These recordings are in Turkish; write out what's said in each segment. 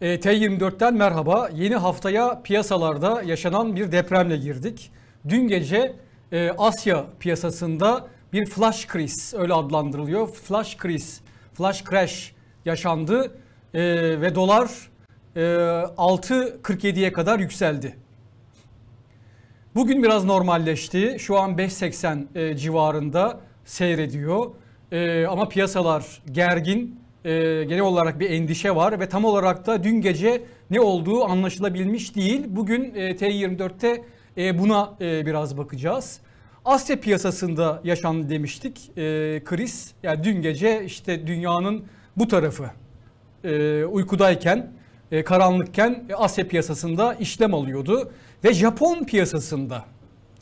E, T24'ten merhaba. Yeni haftaya piyasalarda yaşanan bir depremle girdik. Dün gece e, Asya piyasasında bir flash kriz öyle adlandırılıyor. Flash kriz, flash crash yaşandı e, ve dolar e, 6.47'ye kadar yükseldi. Bugün biraz normalleşti. Şu an 5.80 civarında seyrediyor. ama piyasalar gergin e, genel olarak bir endişe var ve tam olarak da dün gece ne olduğu anlaşılabilmiş değil. Bugün e, T24'te e, buna e, biraz bakacağız. Asya piyasasında yaşandı demiştik e, kriz. Yani dün gece işte dünyanın bu tarafı e, uykudayken, e, karanlıkken e, Asya piyasasında işlem alıyordu. Ve Japon piyasasında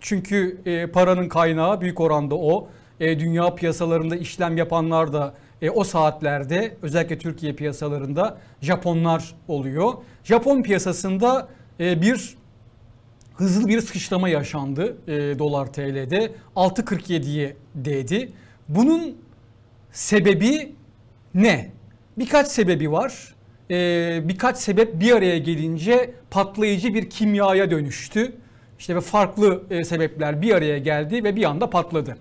çünkü e, paranın kaynağı büyük oranda o. E, dünya piyasalarında işlem yapanlar da e, o saatlerde özellikle Türkiye piyasalarında Japonlar oluyor. Japon piyasasında e, bir hızlı bir sıkışlama yaşandı e, dolar TL'de 6.47'ye değdi. Bunun sebebi ne? Birkaç sebebi var. E, birkaç sebep bir araya gelince patlayıcı bir kimyaya dönüştü. İşte ve farklı e, sebepler bir araya geldi ve bir anda patladı.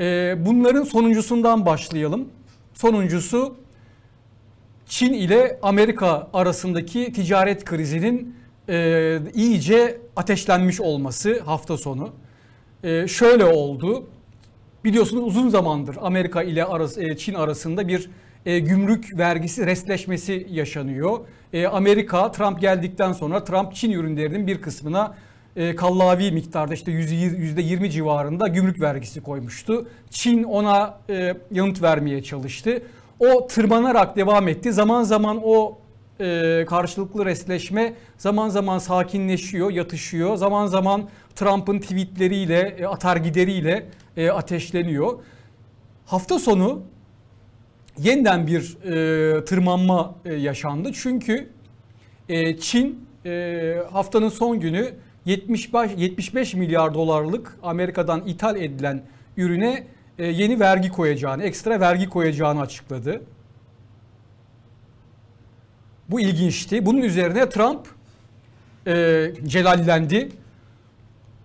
E, bunların sonuncusundan başlayalım. Sonuncusu Çin ile Amerika arasındaki ticaret krizinin e, iyice ateşlenmiş olması hafta sonu. E, şöyle oldu. Biliyorsunuz uzun zamandır Amerika ile arası, e, Çin arasında bir e, gümrük vergisi restleşmesi yaşanıyor. E, Amerika Trump geldikten sonra Trump Çin ürünlerinin bir kısmına e, kallavi miktarda işte yüzde yirmi civarında gümrük vergisi koymuştu. Çin ona e, yanıt vermeye çalıştı. O tırmanarak devam etti. Zaman zaman o e, karşılıklı resleşme zaman zaman sakinleşiyor, yatışıyor. Zaman zaman Trump'ın tweetleriyle, e, atar gideriyle e, ateşleniyor. Hafta sonu yeniden bir e, tırmanma e, yaşandı. Çünkü e, Çin e, haftanın son günü 75, 75 milyar dolarlık Amerika'dan ithal edilen ürüne e, yeni vergi koyacağını, ekstra vergi koyacağını açıkladı. Bu ilginçti. Bunun üzerine Trump e, celallendi.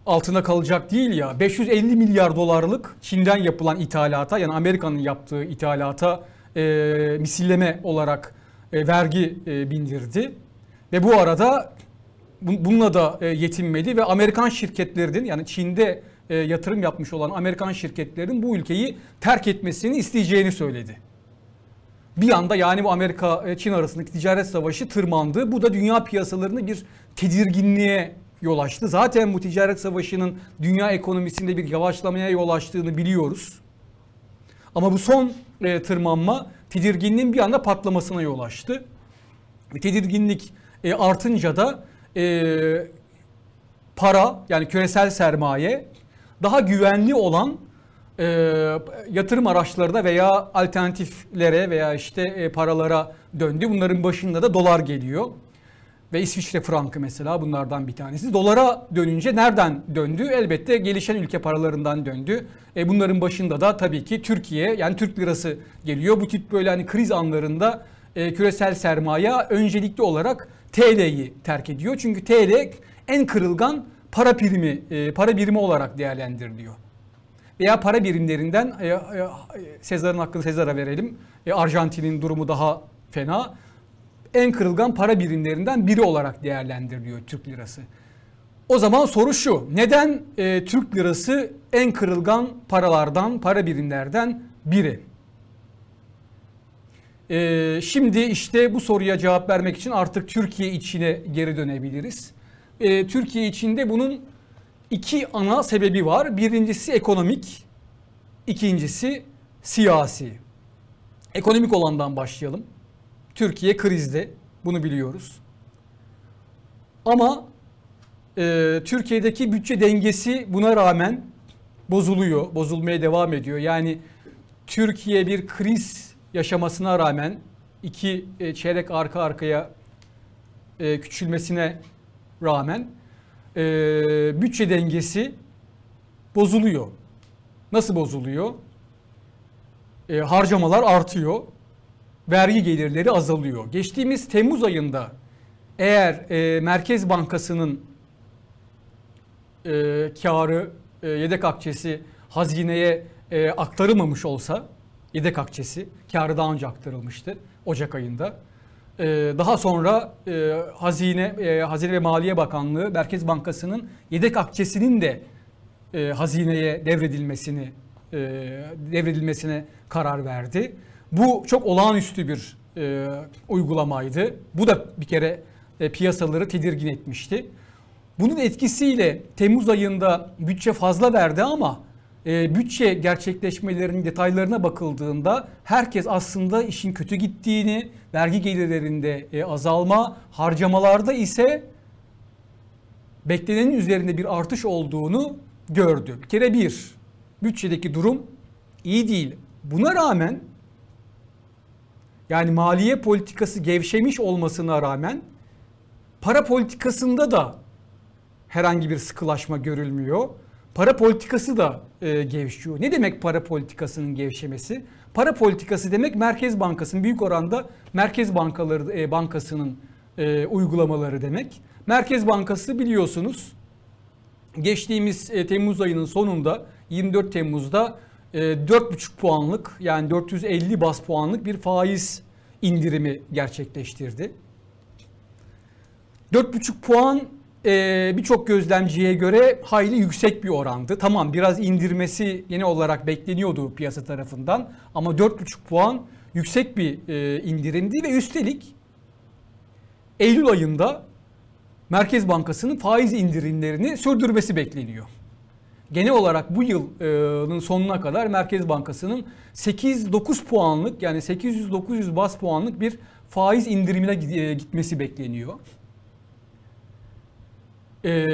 Altına kalacak değil ya. 550 milyar dolarlık Çin'den yapılan ithalata yani Amerika'nın yaptığı ithalata e, misilleme olarak e, vergi e, bindirdi. Ve bu arada bununla da e, yetinmeli ve Amerikan şirketlerinin yani Çin'de e, yatırım yapmış olan Amerikan şirketlerin bu ülkeyi terk etmesini isteyeceğini söyledi. Bir anda yani bu Amerika e, Çin arasındaki ticaret savaşı tırmandı. Bu da dünya piyasalarını bir tedirginliğe yol açtı. Zaten bu ticaret savaşının dünya ekonomisinde bir yavaşlamaya yol açtığını biliyoruz. Ama bu son tırmanma tedirginliğin bir anda patlamasına yol açtı. Tedirginlik artınca da e, para yani küresel sermaye daha güvenli olan e, yatırım araçlarına veya alternatiflere veya işte e, paralara döndü. Bunların başında da dolar geliyor. Ve İsviçre frankı mesela bunlardan bir tanesi. Dolara dönünce nereden döndü? Elbette gelişen ülke paralarından döndü. E bunların başında da tabii ki Türkiye yani Türk lirası geliyor. Bu tip böyle hani kriz anlarında e, küresel sermaye öncelikli olarak TL'yi terk ediyor. Çünkü TL en kırılgan para birimi e, para birimi olarak değerlendiriliyor. Veya para birimlerinden e, e, Sezar'ın hakkını Sezar'a verelim. Arjantin'in durumu daha fena. En kırılgan para birimlerinden biri olarak değerlendiriliyor Türk lirası. O zaman soru şu. Neden Türk lirası en kırılgan paralardan, para birimlerden biri? Ee, şimdi işte bu soruya cevap vermek için artık Türkiye içine geri dönebiliriz. Ee, Türkiye içinde bunun iki ana sebebi var. Birincisi ekonomik, ikincisi siyasi. Ekonomik olandan başlayalım. Türkiye krizde, bunu biliyoruz. Ama e, Türkiye'deki bütçe dengesi buna rağmen bozuluyor, bozulmaya devam ediyor. Yani Türkiye bir kriz yaşamasına rağmen iki e, çeyrek arka arkaya e, küçülmesine rağmen e, bütçe dengesi bozuluyor. Nasıl bozuluyor? harcamalar artıyor. Vergi gelirleri azalıyor. Geçtiğimiz Temmuz ayında eğer Merkez Bankası'nın e, karı, yedek akçesi hazineye aktarılmamış olsa yedek akçesi karı daha önce aktarılmıştı Ocak ayında. Ee, daha sonra e, Hazine e, Hazine ve Maliye Bakanlığı Merkez Bankası'nın yedek akçesinin de e, hazineye devredilmesini devredilmesine karar verdi. Bu çok olağanüstü bir uygulamaydı. Bu da bir kere piyasaları tedirgin etmişti. Bunun etkisiyle Temmuz ayında bütçe fazla verdi ama e, bütçe gerçekleşmelerinin detaylarına bakıldığında herkes aslında işin kötü gittiğini, vergi gelirlerinde e, azalma, harcamalarda ise beklenenin üzerinde bir artış olduğunu gördü. Bir kere bir, bütçedeki durum iyi değil. Buna rağmen yani maliye politikası gevşemiş olmasına rağmen para politikasında da herhangi bir sıkılaşma görülmüyor para politikası da e, gevşiyor. Ne demek para politikasının gevşemesi? Para politikası demek Merkez Bankası'nın büyük oranda Merkez Bankaları e, Bankası'nın e, uygulamaları demek. Merkez Bankası biliyorsunuz geçtiğimiz e, Temmuz ayının sonunda 24 Temmuz'da e, 4,5 puanlık yani 450 bas puanlık bir faiz indirimi gerçekleştirdi. 4,5 puan e, birçok gözlemciye göre hayli yüksek bir orandı. Tamam biraz indirmesi yeni olarak bekleniyordu piyasa tarafından ama 4,5 puan yüksek bir e, indirimdi ve üstelik Eylül ayında Merkez Bankası'nın faiz indirimlerini sürdürmesi bekleniyor. Genel olarak bu yılın sonuna kadar Merkez Bankası'nın 8-9 puanlık yani 800-900 bas puanlık bir faiz indirimine gitmesi bekleniyor e,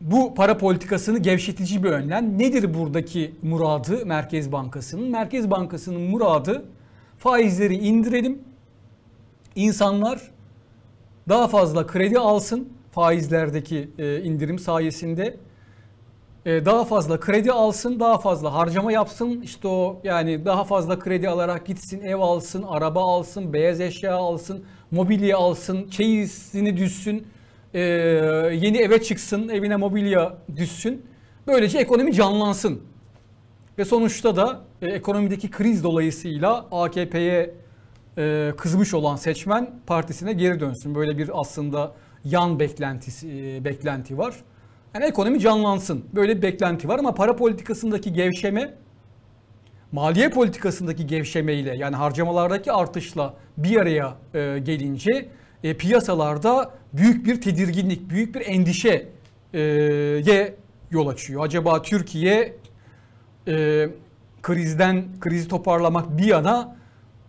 bu para politikasını gevşetici bir önlem. Nedir buradaki muradı Merkez Bankası'nın? Merkez Bankası'nın muradı faizleri indirelim. İnsanlar daha fazla kredi alsın faizlerdeki e, indirim sayesinde. E, daha fazla kredi alsın, daha fazla harcama yapsın. İşte o yani daha fazla kredi alarak gitsin, ev alsın, araba alsın, beyaz eşya alsın, mobilya alsın, çeyizini düzsün e, yeni eve çıksın, evine mobilya düşsün. Böylece ekonomi canlansın. Ve sonuçta da e, ekonomideki kriz dolayısıyla AKP'ye e, kızmış olan seçmen partisine geri dönsün. Böyle bir aslında yan beklentisi e, beklenti var. Yani ekonomi canlansın. Böyle bir beklenti var ama para politikasındaki gevşeme maliye politikasındaki gevşemeyle yani harcamalardaki artışla bir araya e, gelince e, piyasalarda büyük bir tedirginlik, büyük bir endişeye e, yol açıyor. Acaba Türkiye e, krizden krizi toparlamak bir yana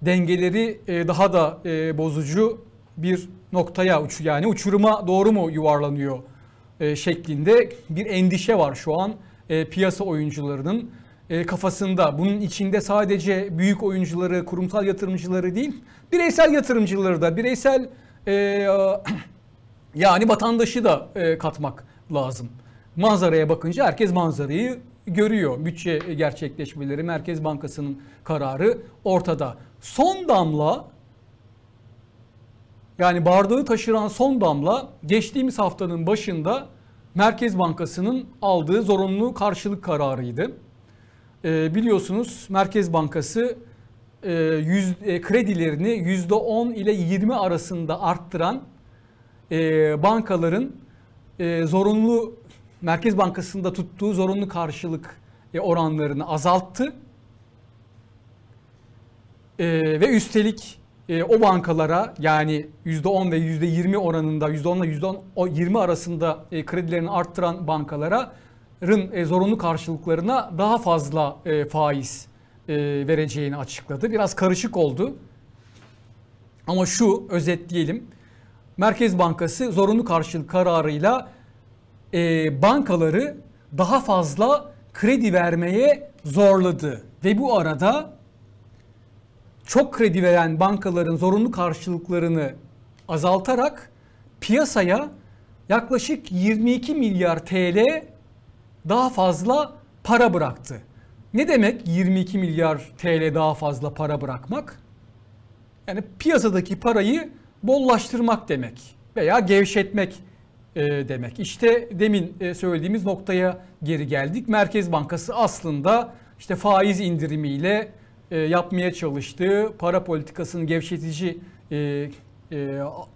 dengeleri e, daha da e, bozucu bir noktaya uç yani uçuruma doğru mu yuvarlanıyor e, şeklinde bir endişe var şu an e, piyasa oyuncularının e, kafasında. Bunun içinde sadece büyük oyuncuları, kurumsal yatırımcıları değil, bireysel yatırımcıları da, bireysel e, yani vatandaşı da e, katmak lazım. Manzaraya bakınca herkes manzarayı görüyor. Bütçe gerçekleşmeleri, Merkez Bankası'nın kararı ortada. Son damla yani bardağı taşıran son damla geçtiğimiz haftanın başında Merkez Bankası'nın aldığı zorunlu karşılık kararıydı. E, biliyorsunuz Merkez Bankası e, yüz, e, kredilerini %10 ile 20 arasında arttıran e, bankaların e, zorunlu Merkez Bankası'nda tuttuğu zorunlu karşılık e, oranlarını azalttı. E, ve üstelik e, o bankalara yani %10 ve %20 oranında %10 ile %20 arasında e, kredilerini arttıran bankalara e, zorunlu karşılıklarına daha fazla e, faiz e, vereceğini açıkladı. Biraz karışık oldu. Ama şu özetleyelim. Merkez Bankası zorunlu karşılık kararıyla e, bankaları daha fazla kredi vermeye zorladı. Ve bu arada çok kredi veren bankaların zorunlu karşılıklarını azaltarak piyasaya yaklaşık 22 milyar TL daha fazla para bıraktı. Ne demek 22 milyar TL daha fazla para bırakmak? Yani piyasadaki parayı bollaştırmak demek veya gevşetmek e, demek. İşte demin e, söylediğimiz noktaya geri geldik. Merkez Bankası aslında işte faiz indirimiyle e, yapmaya çalıştığı para politikasının gevşetici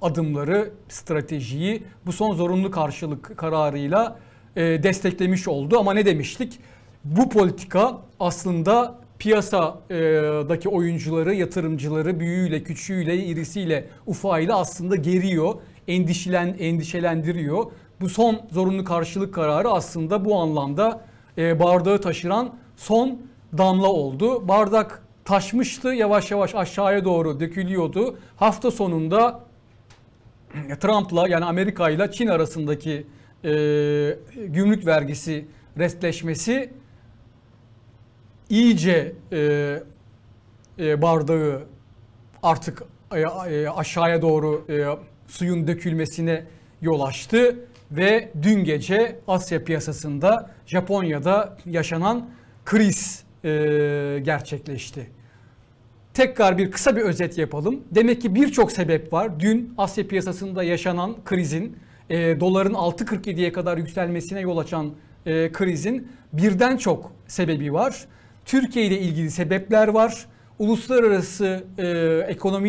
adımları, stratejiyi bu son zorunlu karşılık kararıyla desteklemiş oldu. Ama ne demiştik? bu politika aslında piyasadaki oyuncuları, yatırımcıları büyüğüyle, küçüğüyle, irisiyle, ufayla aslında geriyor, endişelen, endişelendiriyor. Bu son zorunlu karşılık kararı aslında bu anlamda e, bardağı taşıran son damla oldu. Bardak taşmıştı, yavaş yavaş aşağıya doğru dökülüyordu. Hafta sonunda Trump'la yani Amerika ile Çin arasındaki e, gümrük vergisi restleşmesi iyice e, e, bardağı artık e, e, aşağıya doğru e, suyun dökülmesine yol açtı ve dün gece Asya piyasasında Japonya'da yaşanan kriz e, gerçekleşti. Tekrar bir kısa bir özet yapalım. Demek ki birçok sebep var. Dün Asya piyasasında yaşanan krizin, e, doların 6.47'ye kadar yükselmesine yol açan e, krizin birden çok sebebi var. Türkiye ile ilgili sebepler var. Uluslararası e,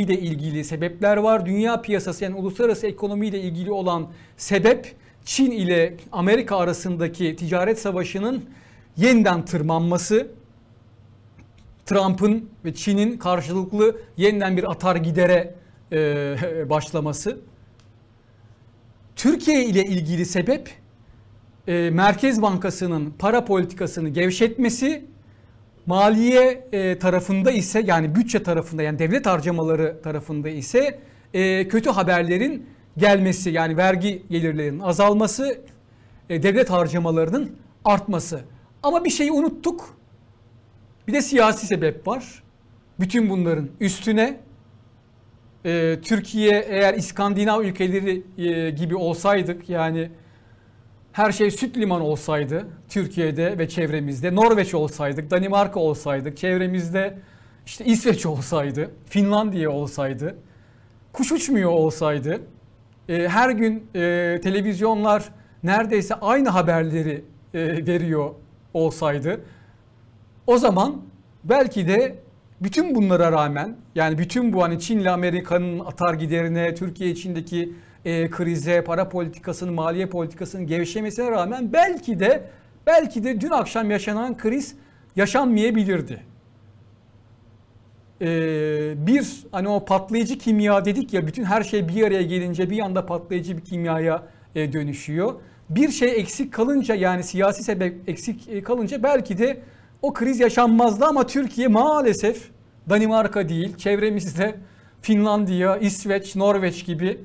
ile ilgili sebepler var. Dünya piyasası yani uluslararası ekonomi ile ilgili olan sebep Çin ile Amerika arasındaki ticaret savaşının yeniden tırmanması. Trump'ın ve Çin'in karşılıklı yeniden bir atar gidere e, başlaması. Türkiye ile ilgili sebep e, Merkez Bankası'nın para politikasını gevşetmesi Maliye e, tarafında ise yani bütçe tarafında yani devlet harcamaları tarafında ise e, kötü haberlerin gelmesi yani vergi gelirlerinin azalması, e, devlet harcamalarının artması. Ama bir şeyi unuttuk. Bir de siyasi sebep var. Bütün bunların üstüne e, Türkiye eğer İskandinav ülkeleri e, gibi olsaydık yani her şey süt limanı olsaydı Türkiye'de ve çevremizde, Norveç olsaydık, Danimarka olsaydık, çevremizde işte İsveç olsaydı, Finlandiya olsaydı, kuş uçmuyor olsaydı, e, her gün e, televizyonlar neredeyse aynı haberleri e, veriyor olsaydı, o zaman belki de bütün bunlara rağmen yani bütün bu hani Çin'le Amerika'nın atar giderine, Türkiye içindeki e, krize, para politikasının, maliye politikasının gevşemesine rağmen belki de belki de dün akşam yaşanan kriz yaşanmayabilirdi. Ee, bir hani o patlayıcı kimya dedik ya bütün her şey bir araya gelince bir anda patlayıcı bir kimyaya e, dönüşüyor. Bir şey eksik kalınca yani siyasi sebep eksik e, kalınca belki de o kriz yaşanmazdı ama Türkiye maalesef Danimarka değil çevremizde Finlandiya, İsveç, Norveç gibi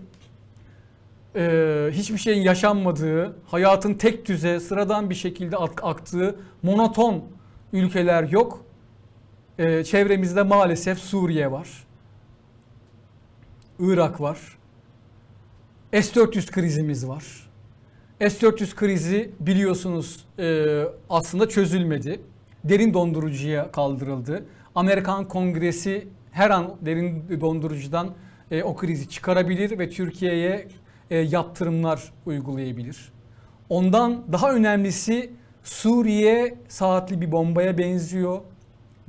e, hiçbir şeyin yaşanmadığı, hayatın tek düze, sıradan bir şekilde aktığı monoton ülkeler yok. E, çevremizde maalesef Suriye var. Irak var. S-400 krizimiz var. S-400 krizi biliyorsunuz e, aslında çözülmedi. Derin dondurucuya kaldırıldı. Amerikan Kongresi her an derin dondurucudan e, o krizi çıkarabilir ve Türkiye'ye e, yaptırımlar uygulayabilir. Ondan daha önemlisi Suriye saatli bir bombaya benziyor.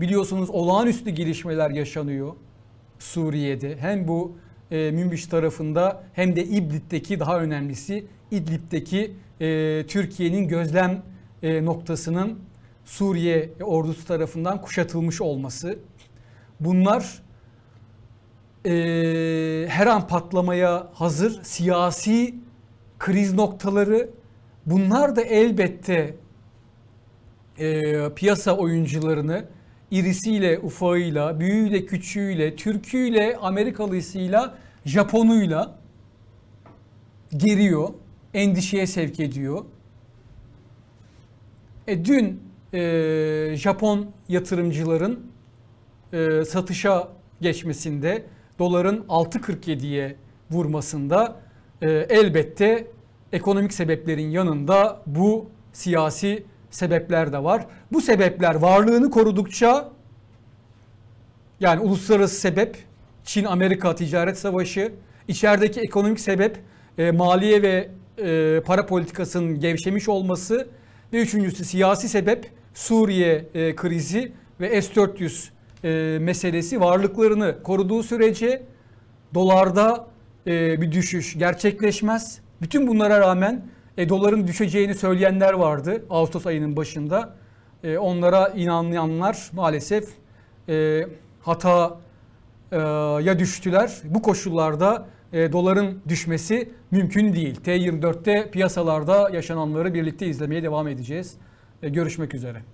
Biliyorsunuz olağanüstü gelişmeler yaşanıyor Suriye'de. Hem bu e, Münbiş tarafında hem de İdlib'deki daha önemlisi İdlib'deki e, Türkiye'nin gözlem e, noktasının Suriye ordusu tarafından kuşatılmış olması. Bunlar e, her an patlamaya hazır siyasi kriz noktaları bunlar da elbette e, piyasa oyuncularını irisiyle, ufağıyla, büyüğüyle, küçüğüyle, Türküyle, Amerikalısıyla, Japonuyla geriyor, endişeye sevk ediyor. E, dün e, Japon yatırımcıların e, satışa geçmesinde doların 6.47'ye vurmasında e, elbette ekonomik sebeplerin yanında bu siyasi sebepler de var. Bu sebepler varlığını korudukça yani uluslararası sebep Çin-Amerika ticaret savaşı, içerideki ekonomik sebep e, maliye ve e, para politikasının gevşemiş olması ve üçüncüsü siyasi sebep Suriye e, krizi ve S-400 e, meselesi varlıklarını koruduğu sürece dolarda e, bir düşüş gerçekleşmez. Bütün bunlara rağmen e, doların düşeceğini söyleyenler vardı Ağustos ayının başında. E, onlara inanmayanlar maalesef e, hata e, ya düştüler. Bu koşullarda e, doların düşmesi mümkün değil. T24'te piyasalarda yaşananları birlikte izlemeye devam edeceğiz. E, görüşmek üzere.